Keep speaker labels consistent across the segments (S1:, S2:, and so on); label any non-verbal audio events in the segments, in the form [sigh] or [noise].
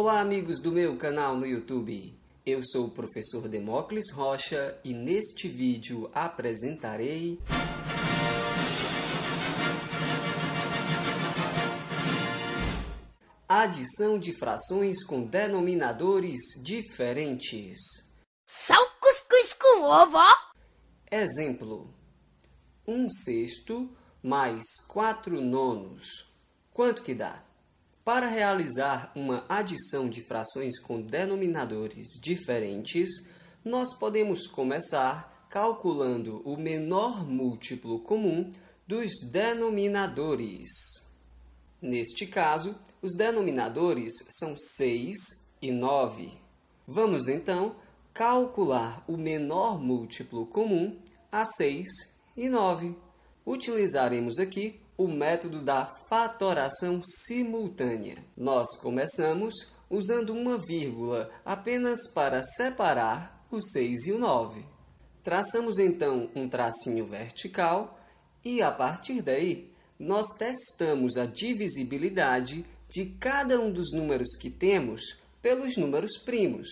S1: Olá, amigos do meu canal no YouTube. Eu sou o professor Demócles Rocha e neste vídeo apresentarei adição de frações com denominadores diferentes. Só o cuscuz com ovo, Exemplo: 1 um sexto mais 4 nonos. Quanto que dá? Para realizar uma adição de frações com denominadores diferentes, nós podemos começar calculando o menor múltiplo comum dos denominadores. Neste caso, os denominadores são 6 e 9. Vamos então calcular o menor múltiplo comum a 6 e 9. Utilizaremos aqui o método da fatoração simultânea. Nós começamos usando uma vírgula apenas para separar o 6 e o 9. Traçamos então um tracinho vertical e, a partir daí, nós testamos a divisibilidade de cada um dos números que temos pelos números primos.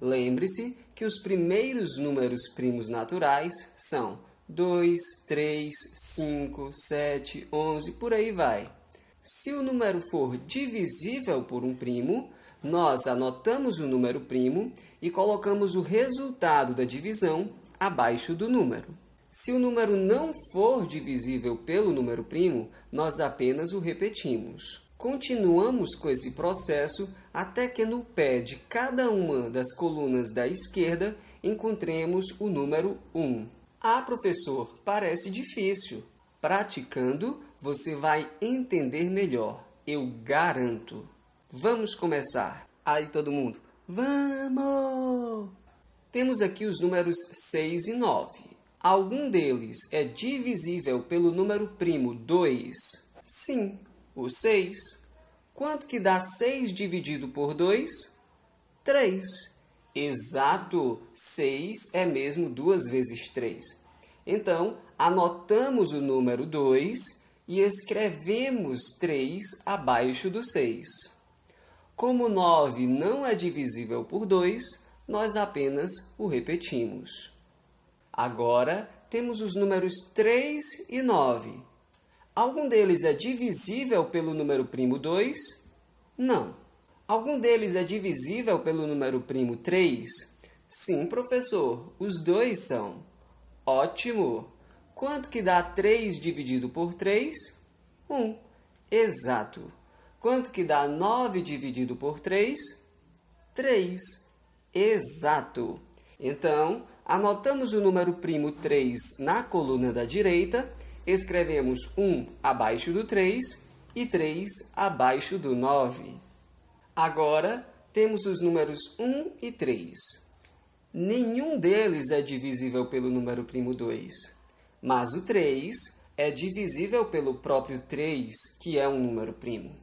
S1: Lembre-se que os primeiros números primos naturais são 2, 3, 5, 7, 11, por aí vai. Se o número for divisível por um primo, nós anotamos o número primo e colocamos o resultado da divisão abaixo do número. Se o número não for divisível pelo número primo, nós apenas o repetimos. Continuamos com esse processo até que no pé de cada uma das colunas da esquerda encontremos o número 1. Ah, professor, parece difícil. Praticando, você vai entender melhor, eu garanto. Vamos começar. Aí todo mundo, vamos! Temos aqui os números 6 e 9. Algum deles é divisível pelo número primo 2? Sim, o 6. Quanto que dá 6 dividido por 2? 3. Exato! 6 é mesmo 2 vezes 3. Então, anotamos o número 2 e escrevemos 3 abaixo do 6. Como 9 não é divisível por 2, nós apenas o repetimos. Agora, temos os números 3 e 9. Algum deles é divisível pelo número primo 2? Não. Algum deles é divisível pelo número primo 3? Sim, professor, os dois são. Ótimo! Quanto que dá 3 dividido por 3? 1. Exato. Quanto que dá 9 dividido por 3? 3. Exato. Então, anotamos o número primo 3 na coluna da direita, escrevemos 1 abaixo do 3 e 3 abaixo do 9. Agora, temos os números 1 e 3. Nenhum deles é divisível pelo número primo 2, mas o 3 é divisível pelo próprio 3, que é um número primo.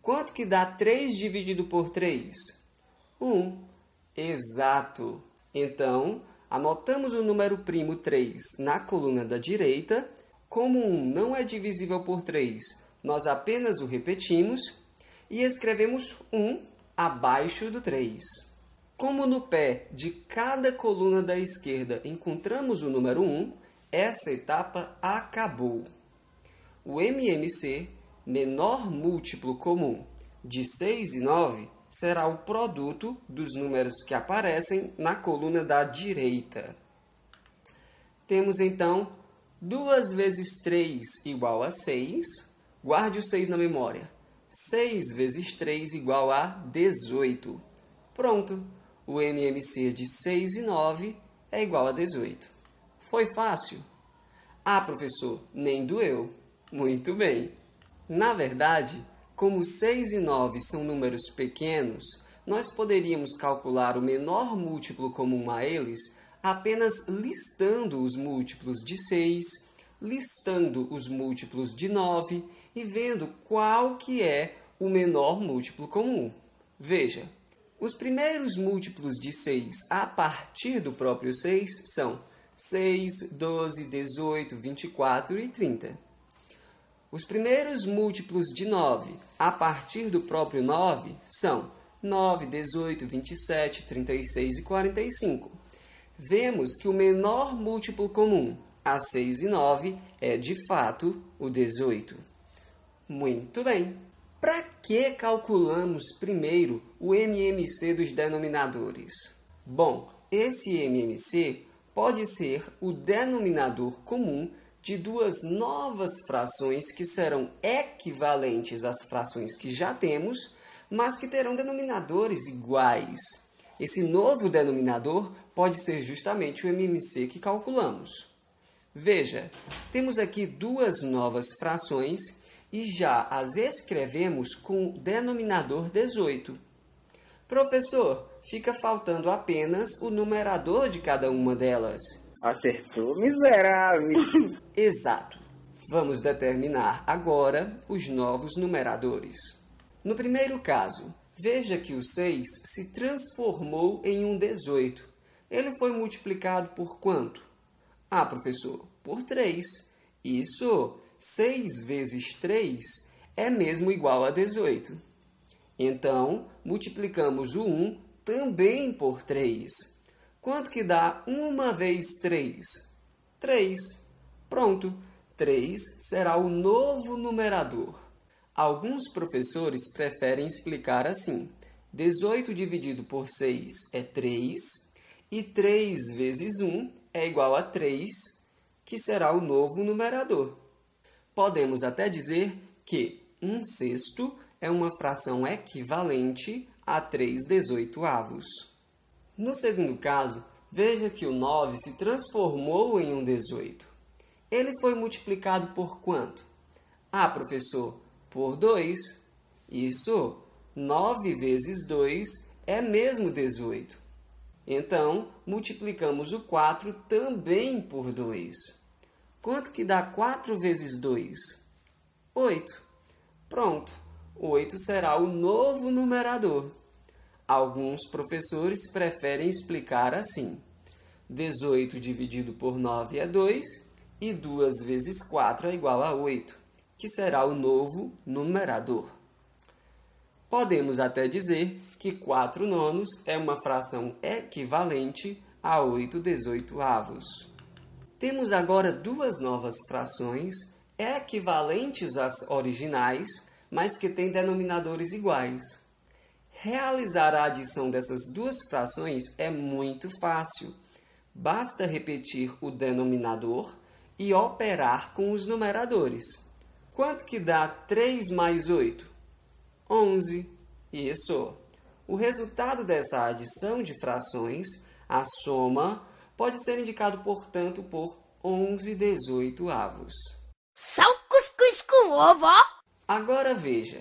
S1: Quanto que dá 3 dividido por 3? 1. Exato. Então, anotamos o número primo 3 na coluna da direita. Como 1 não é divisível por 3, nós apenas o repetimos e escrevemos 1 abaixo do 3. Como no pé de cada coluna da esquerda encontramos o número 1, essa etapa acabou. O MMC, menor múltiplo comum de 6 e 9, será o produto dos números que aparecem na coluna da direita. Temos então 2 vezes 3 igual a 6. Guarde o 6 na memória. 6 vezes 3 igual a 18. Pronto! o MMC de 6 e 9 é igual a 18. Foi fácil? Ah, professor, nem doeu. Muito bem. Na verdade, como 6 e 9 são números pequenos, nós poderíamos calcular o menor múltiplo comum a eles apenas listando os múltiplos de 6, listando os múltiplos de 9 e vendo qual que é o menor múltiplo comum. Veja, os primeiros múltiplos de 6 a partir do próprio 6 são 6, 12, 18, 24 e 30. Os primeiros múltiplos de 9 a partir do próprio 9 são 9, 18, 27, 36 e 45. Vemos que o menor múltiplo comum a 6 e 9 é de fato o 18. Muito bem! Para que calculamos primeiro o MMC dos denominadores. Bom, esse MMC pode ser o denominador comum de duas novas frações que serão equivalentes às frações que já temos, mas que terão denominadores iguais. Esse novo denominador pode ser justamente o MMC que calculamos. Veja, temos aqui duas novas frações e já as escrevemos com o denominador 18. Professor, fica faltando apenas o numerador de cada uma delas. Acertou, miserável! [laughs] Exato. Vamos determinar agora os novos numeradores. No primeiro caso, veja que o 6 se transformou em um 18. Ele foi multiplicado por quanto? Ah, professor, por 3. Isso, 6 vezes 3 é mesmo igual a 18. Então, multiplicamos o 1 também por 3. Quanto que dá 1 vezes 3? 3. Pronto, 3 será o novo numerador. Alguns professores preferem explicar assim: 18 dividido por 6 é 3, e 3 vezes 1 é igual a 3, que será o novo numerador. Podemos até dizer que 1 sexto é uma fração equivalente a 3 18 dezoitoavos. No segundo caso, veja que o 9 se transformou em um 18. Ele foi multiplicado por quanto? Ah, professor, por 2. Isso, 9 vezes 2 é mesmo 18. Então, multiplicamos o 4 também por 2. Quanto que dá 4 vezes 2? 8. Pronto. 8 será o novo numerador. Alguns professores preferem explicar assim: 18 dividido por 9 é 2 e 2 vezes 4 é igual a 8, que será o novo numerador. Podemos até dizer que 4 nonos é uma fração equivalente a 8 dezoitoavos. Temos agora duas novas frações equivalentes às originais mas que têm denominadores iguais. Realizar a adição dessas duas frações é muito fácil. Basta repetir o denominador e operar com os numeradores. Quanto que dá 3 mais 8? 11. Isso. O resultado dessa adição de frações, a soma, pode ser indicado, portanto, por 11 dezoito avos. Só cuscuz com ovo, ó! Agora veja,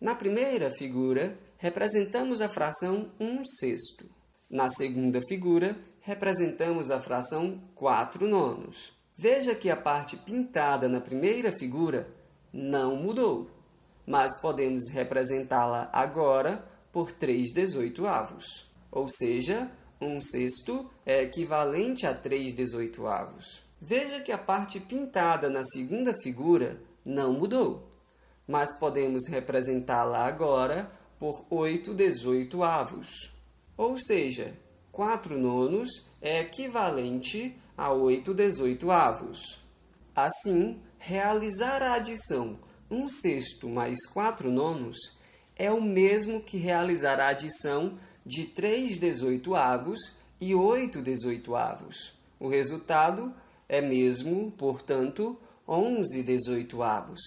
S1: na primeira figura representamos a fração 1 sexto. Na segunda figura representamos a fração 4 nonos. Veja que a parte pintada na primeira figura não mudou, mas podemos representá-la agora por 3 dezoitoavos, ou seja, 1 sexto é equivalente a 3 dezoitoavos. Veja que a parte pintada na segunda figura não mudou, mas podemos representá-la agora por 8 dezoitoavos. Ou seja, 4 nonos é equivalente a 8 dezoitoavos. Assim, realizar a adição 1 sexto mais 4 nonos é o mesmo que realizar a adição de 3 dezoitoavos e 8 dezoitoavos. O resultado é mesmo, portanto, 11 dezoitoavos.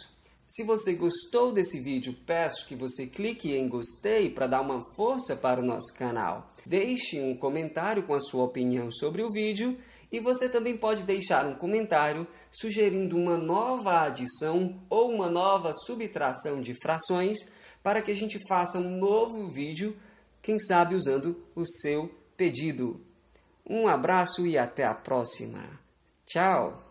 S1: Se você gostou desse vídeo, peço que você clique em gostei para dar uma força para o nosso canal. Deixe um comentário com a sua opinião sobre o vídeo e você também pode deixar um comentário sugerindo uma nova adição ou uma nova subtração de frações para que a gente faça um novo vídeo, quem sabe usando o seu pedido. Um abraço e até a próxima. Tchau!